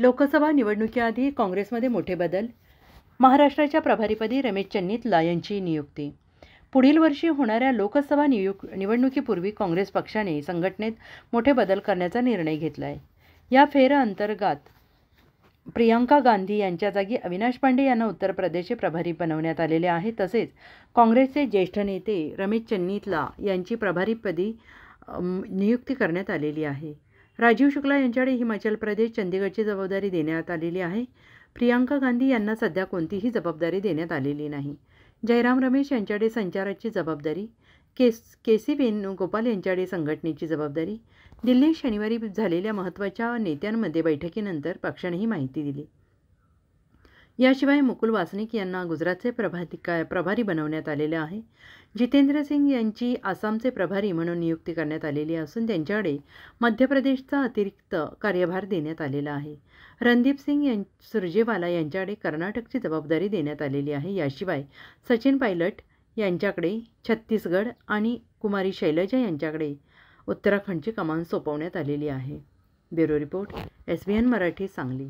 लोकसभा निवडणुकीआधी काँग्रेसमध्ये मोठे बदल महाराष्ट्राच्या प्रभारीपदी रमेश चन्नीतला यांची नियुक्ती पुढील वर्षी होणाऱ्या लोकसभा नियुक् निवडणुकीपूर्वी काँग्रेस पक्षाने संघटनेत मोठे बदल करण्याचा निर्णय घेतला आहे या फेरअंतर्गत प्रियंका गांधी यांच्या जागी अविनाश पांडे यांना उत्तर प्रदेशचे प्रभारी बनवण्यात आलेले आहे तसेच काँग्रेसचे ज्येष्ठ नेते रमेश चन्नीतला यांची प्रभारीपदी नियुक्ती करण्यात आलेली आहे राजीव शुक्ला यांच्याकडे हिमाचल प्रदेश चंदीगडची जबाबदारी देण्यात आलेली आहे प्रियांका गांधी यांना सध्या कोणतीही जबाबदारी देण्यात आलेली नाही जयराम रमेश यांच्याकडे संचाराची जबाबदारी केस के सी वेणुगोपाल यांच्याकडे संघटनेची जबाबदारी दिल्लीत शनिवारी झालेल्या महत्त्वाच्या नेत्यांमध्ये बैठकीनंतर पक्षाने ही माहिती दिली याशिवाय मुकुल वासनिक यांना गुजरातचे का प्रभारी बनवण्यात आलेले आहे जितेंद्र सिंग यांची आसामचे प्रभारी म्हणून नियुक्ती करण्यात आलेली असून त्यांच्याकडे मध्य प्रदेशचा अतिरिक्त कार्यभार देण्यात आलेला आहे रणदीप सिंग यां सुरजेवाला यांच्याकडे कर्नाटकची जबाबदारी देण्यात आलेली आहे याशिवाय सचिन पायलट यांच्याकडे छत्तीसगड आणि कुमारी शैलजा यांच्याकडे उत्तराखंडची कमान सोपवण्यात आलेली आहे bureau report S B N Marathi Sangli